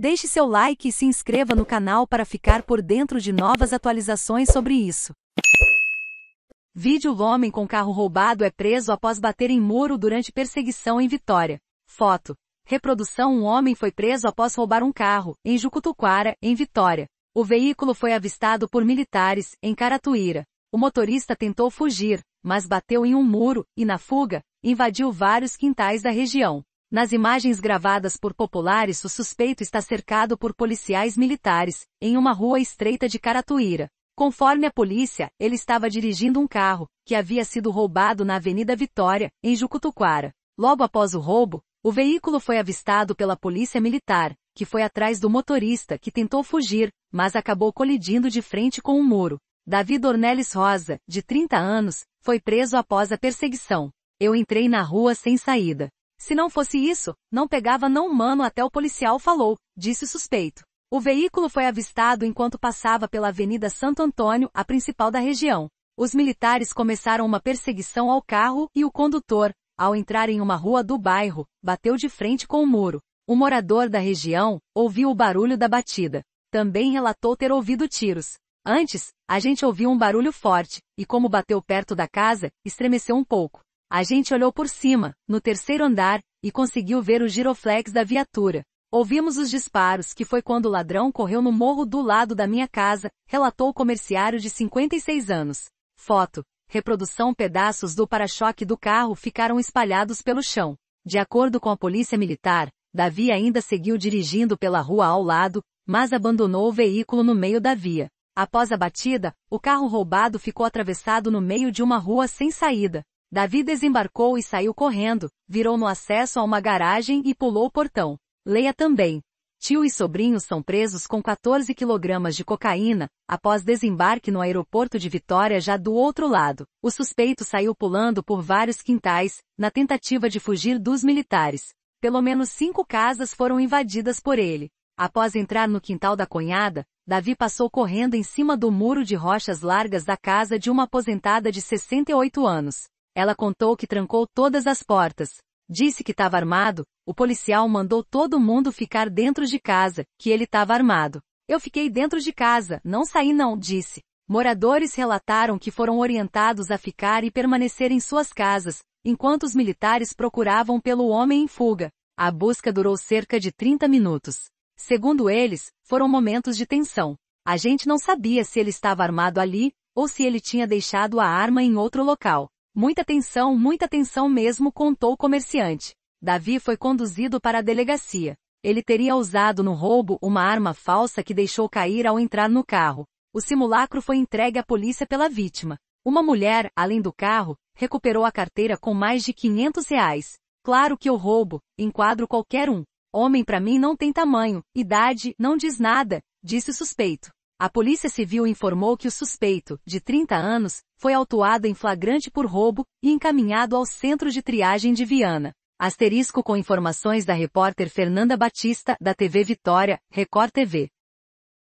Deixe seu like e se inscreva no canal para ficar por dentro de novas atualizações sobre isso. Vídeo homem com carro roubado é preso após bater em muro durante perseguição em Vitória. Foto. Reprodução Um homem foi preso após roubar um carro, em Jucutuquara, em Vitória. O veículo foi avistado por militares, em Caratuíra. O motorista tentou fugir, mas bateu em um muro, e na fuga, invadiu vários quintais da região. Nas imagens gravadas por populares, o suspeito está cercado por policiais militares, em uma rua estreita de Caratuíra. Conforme a polícia, ele estava dirigindo um carro, que havia sido roubado na Avenida Vitória, em Jucutuquara. Logo após o roubo, o veículo foi avistado pela polícia militar, que foi atrás do motorista que tentou fugir, mas acabou colidindo de frente com um muro. Davi Dornelis Rosa, de 30 anos, foi preso após a perseguição. Eu entrei na rua sem saída. Se não fosse isso, não pegava não humano até o policial falou, disse o suspeito. O veículo foi avistado enquanto passava pela Avenida Santo Antônio, a principal da região. Os militares começaram uma perseguição ao carro e o condutor, ao entrar em uma rua do bairro, bateu de frente com o um muro. Um morador da região ouviu o barulho da batida. Também relatou ter ouvido tiros. Antes, a gente ouviu um barulho forte, e como bateu perto da casa, estremeceu um pouco. A gente olhou por cima, no terceiro andar, e conseguiu ver o giroflex da viatura. Ouvimos os disparos, que foi quando o ladrão correu no morro do lado da minha casa, relatou o comerciário de 56 anos. Foto. Reprodução pedaços do para-choque do carro ficaram espalhados pelo chão. De acordo com a polícia militar, Davi ainda seguiu dirigindo pela rua ao lado, mas abandonou o veículo no meio da via. Após a batida, o carro roubado ficou atravessado no meio de uma rua sem saída. Davi desembarcou e saiu correndo, virou no acesso a uma garagem e pulou o portão. Leia também. Tio e sobrinho são presos com 14 quilogramas de cocaína, após desembarque no aeroporto de Vitória já do outro lado. O suspeito saiu pulando por vários quintais, na tentativa de fugir dos militares. Pelo menos cinco casas foram invadidas por ele. Após entrar no quintal da cunhada, Davi passou correndo em cima do muro de rochas largas da casa de uma aposentada de 68 anos. Ela contou que trancou todas as portas. Disse que estava armado, o policial mandou todo mundo ficar dentro de casa, que ele estava armado. Eu fiquei dentro de casa, não saí não, disse. Moradores relataram que foram orientados a ficar e permanecer em suas casas, enquanto os militares procuravam pelo homem em fuga. A busca durou cerca de 30 minutos. Segundo eles, foram momentos de tensão. A gente não sabia se ele estava armado ali, ou se ele tinha deixado a arma em outro local. Muita atenção, muita atenção mesmo, contou o comerciante. Davi foi conduzido para a delegacia. Ele teria usado no roubo uma arma falsa que deixou cair ao entrar no carro. O simulacro foi entregue à polícia pela vítima. Uma mulher, além do carro, recuperou a carteira com mais de 500 reais. Claro que o roubo, enquadro qualquer um. Homem para mim não tem tamanho, idade, não diz nada, disse o suspeito. A Polícia Civil informou que o suspeito, de 30 anos, foi autuado em flagrante por roubo e encaminhado ao Centro de Triagem de Viana. Asterisco com informações da repórter Fernanda Batista, da TV Vitória, Record TV.